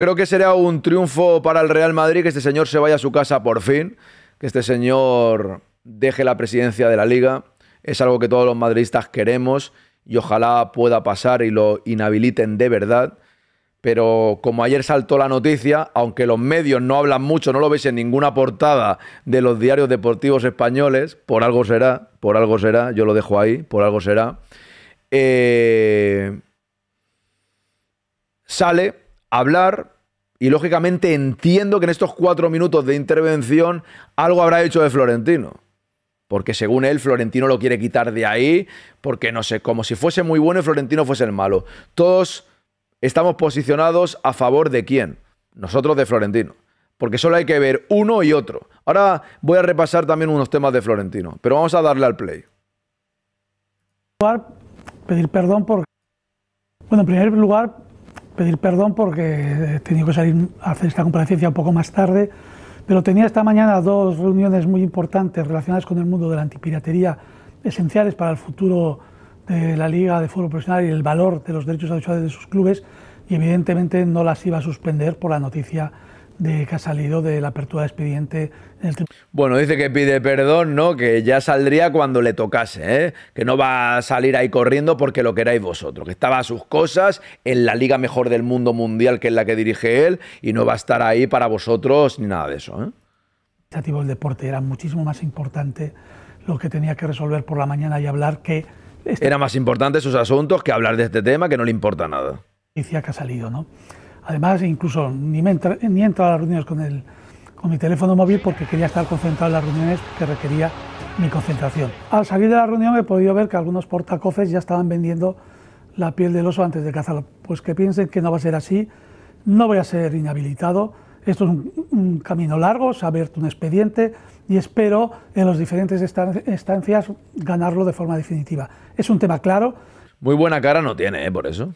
Creo que será un triunfo para el Real Madrid que este señor se vaya a su casa por fin, que este señor deje la presidencia de la liga. Es algo que todos los madridistas queremos y ojalá pueda pasar y lo inhabiliten de verdad. Pero como ayer saltó la noticia, aunque los medios no hablan mucho, no lo veis en ninguna portada de los diarios deportivos españoles, por algo será, por algo será, yo lo dejo ahí, por algo será, eh, sale hablar y lógicamente entiendo que en estos cuatro minutos de intervención algo habrá hecho de Florentino. Porque según él, Florentino lo quiere quitar de ahí, porque no sé, como si fuese muy bueno y Florentino fuese el malo. Todos estamos posicionados a favor de quién. Nosotros de Florentino. Porque solo hay que ver uno y otro. Ahora voy a repasar también unos temas de Florentino, pero vamos a darle al play. Pedir perdón por... Bueno, en primer lugar, pedir perdón porque he eh, tenido que salir a hacer esta comparecencia un poco más tarde, pero tenía esta mañana dos reuniones muy importantes relacionadas con el mundo de la antipiratería, esenciales para el futuro de la Liga de Fútbol Profesional y el valor de los derechos audiovisuales de sus clubes, y evidentemente no las iba a suspender por la noticia de que ha salido de la apertura de expediente. bueno, dice que pide perdón, ¿no? Que ya saldría cuando le tocase, ¿eh? Que no va a salir ahí corriendo porque lo queráis vosotros, que estaba a sus cosas en la liga mejor del mundo mundial, que es la que dirige él, y no va a estar ahí para vosotros ni nada de eso, ¿eh? El deporte era muchísimo más importante lo que tenía que resolver por la mañana y hablar que... Este era más importante sus asuntos que hablar de este tema que no le importa nada. ...que ha salido, ¿no? Además, incluso ni, ni he a las reuniones con, el, con mi teléfono móvil porque quería estar concentrado en las reuniones que requería mi concentración. Al salir de la reunión he podido ver que algunos portacofes ya estaban vendiendo la piel del oso antes de cazarlo. Pues que piensen que no va a ser así, no voy a ser inhabilitado. Esto es un, camino largo, se ha abierto un expediente y espero en las diferentes estancias ganarlo de forma definitiva. Es un tema claro. Muy buena cara no tiene, ¿eh? por eso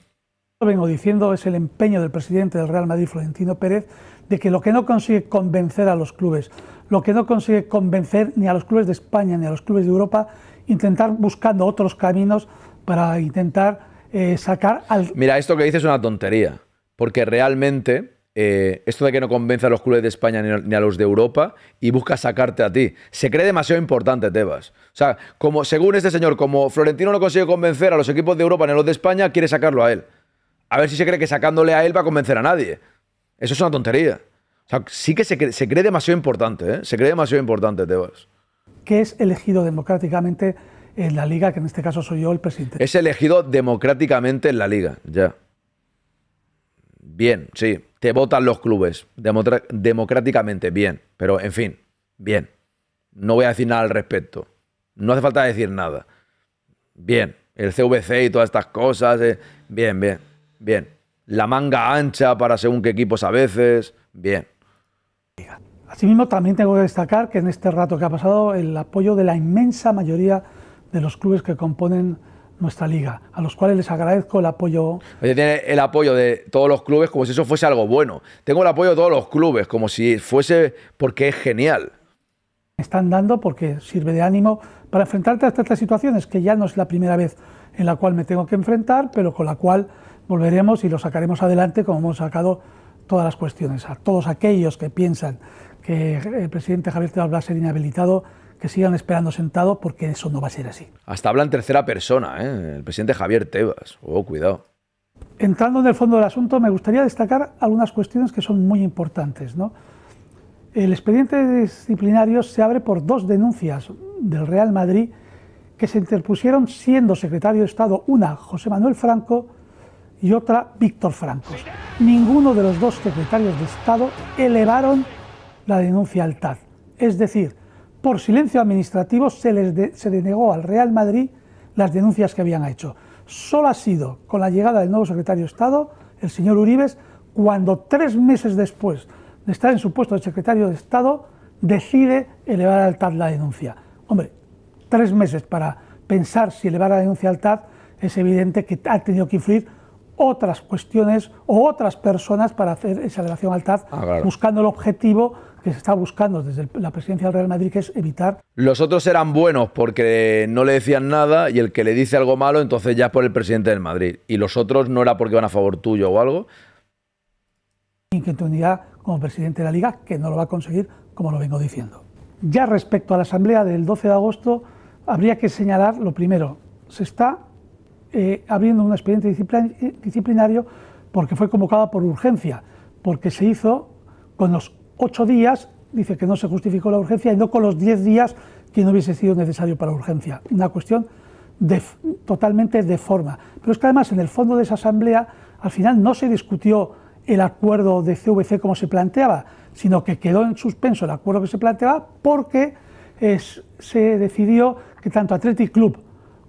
vengo diciendo es el empeño del presidente del Real Madrid, Florentino Pérez, de que lo que no consigue convencer a los clubes, lo que no consigue convencer ni a los clubes de España ni a los clubes de Europa, intentar buscando otros caminos para intentar eh, sacar al... Mira, esto que dices es una tontería, porque realmente eh, esto de que no convence a los clubes de España ni a, los de Europa y busca sacarte a ti. Se cree demasiado importante, Tebas. O sea, como, según este señor, como Florentino no consigue convencer a los equipos de Europa ni a los de España, quiere sacarlo a él a ver si se cree que sacándole a él va a convencer a nadie. Eso es una tontería. O sea, sí que se cree, demasiado importante, ¿eh? Se cree demasiado importante, Tebas. ¿Qué es elegido democráticamente en la liga, que en este caso soy yo el presidente. Es elegido democráticamente en la liga, ya. Bien, sí. Te votan los clubes democráticamente, bien. Pero, en fin, bien. No voy a decir nada al respecto. No hace falta decir nada. Bien. El CVC y todas estas cosas. Eh, bien, bien bien. La manga ancha para según qué equipos a veces, bien. Asimismo, también tengo que destacar que en este rato que ha pasado el apoyo de la inmensa mayoría de los clubes que componen nuestra liga, a los cuales les agradezco el apoyo. el apoyo de todos los clubes como si eso fuese algo bueno. Tengo el apoyo de todos los clubes, como si fuese porque es genial. están dando porque sirve de ánimo para enfrentarte a estas situaciones, que ya no es la primera vez en la cual me tengo que enfrentar, pero con la cual volveremos y lo sacaremos adelante como hemos sacado todas las cuestiones. A todos aquellos que piensan que eh, el presidente Javier Tebas va a ser inhabilitado, que sigan esperando sentado porque eso no va a ser así. Hasta habla en tercera persona, ¿eh? el presidente Javier Tebas. Oh, cuidado. Entrando en el fondo del asunto, me gustaría destacar algunas cuestiones que son muy importantes. El expediente disciplinario se abre por dos denuncias del Real Madrid que se interpusieron siendo secretario de Estado una José Manuel Franco y otra Víctor Franco... Ninguno de los dos secretarios de Estado elevaron la denuncia al TAD. Es decir, por silencio administrativo se les se denegó al Real Madrid las denuncias que habían hecho. Solo ha sido con la llegada del nuevo secretario de Estado, el señor Uribes, cuando tres meses después de estar en su puesto de secretario de Estado, decide elevar al TAD la denuncia. Hombre, tres meses para pensar si elevar la denuncia al TAD, es evidente que ha tenido que influir otras cuestiones o otras personas para hacer esa relación al TAD, ah, buscando el objetivo que se está buscando desde la presidencia del Real Madrid, que es evitar. Los otros eran buenos porque no le decían nada y el que le dice algo malo, entonces ya es por el presidente del Madrid. Y los otros no era porque van a favor tuyo o algo. unidad como presidente de la liga, que no lo va a conseguir, como lo vengo diciendo. Ya respecto a la asamblea del 12 de agosto, habría que señalar lo primero, se está eh, abriendo un expediente disciplinario porque fue convocado por urgencia, porque se hizo con los ocho días, dice que no se justificó la urgencia, y no con los diez días que no hubiese sido necesario para la urgencia. Una cuestión totalmente de forma. Pero es que además en el fondo de esa asamblea al final no se discutió el acuerdo de CVC como se planteaba, sino que quedó en suspenso el acuerdo que se planteaba porque eh, se decidió que tanto Athletic Club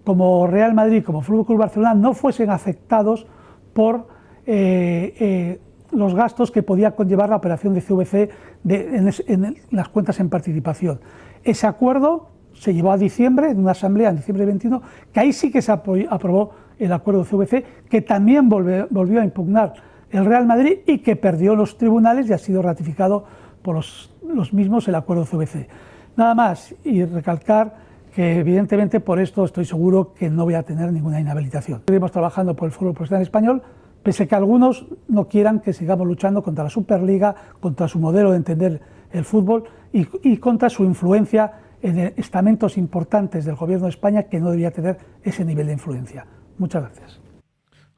como Real Madrid como Fútbol Club Barcelona no fuesen afectados por eh, eh, los gastos que podía conllevar la operación de CVC en, las cuentas en participación. Ese acuerdo se llevó a diciembre, en una asamblea en diciembre de 21, que ahí sí que se aprobó el acuerdo CVC, que también volvió a impugnar el Real Madrid y que perdió los tribunales y ha sido ratificado por los, mismos el acuerdo CVC. Nada más y recalcar que evidentemente por esto estoy seguro que no voy a tener ninguna inhabilitación. Seguimos trabajando por el fútbol profesional español, pese a que algunos no quieran que sigamos luchando contra la Superliga, contra su modelo de entender el fútbol y, contra su influencia en estamentos importantes del gobierno de España que no debía tener ese nivel de influencia. Muchas gracias.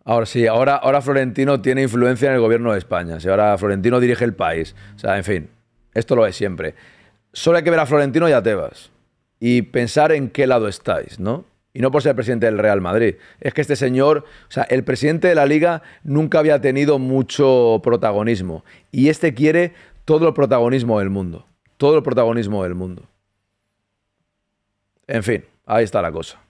Ahora sí, ahora, ahora Florentino tiene influencia en el gobierno de España. Si ahora Florentino dirige el país. O sea, en fin, esto lo es siempre. Solo hay que ver a Florentino y a Tebas y pensar en qué lado estáis, ¿no? Y no por ser presidente del Real Madrid. Es que este señor, o sea, el presidente de la liga nunca había tenido mucho protagonismo. Y este quiere todo el protagonismo del mundo. Todo el protagonismo del mundo. En fin, ahí está la cosa.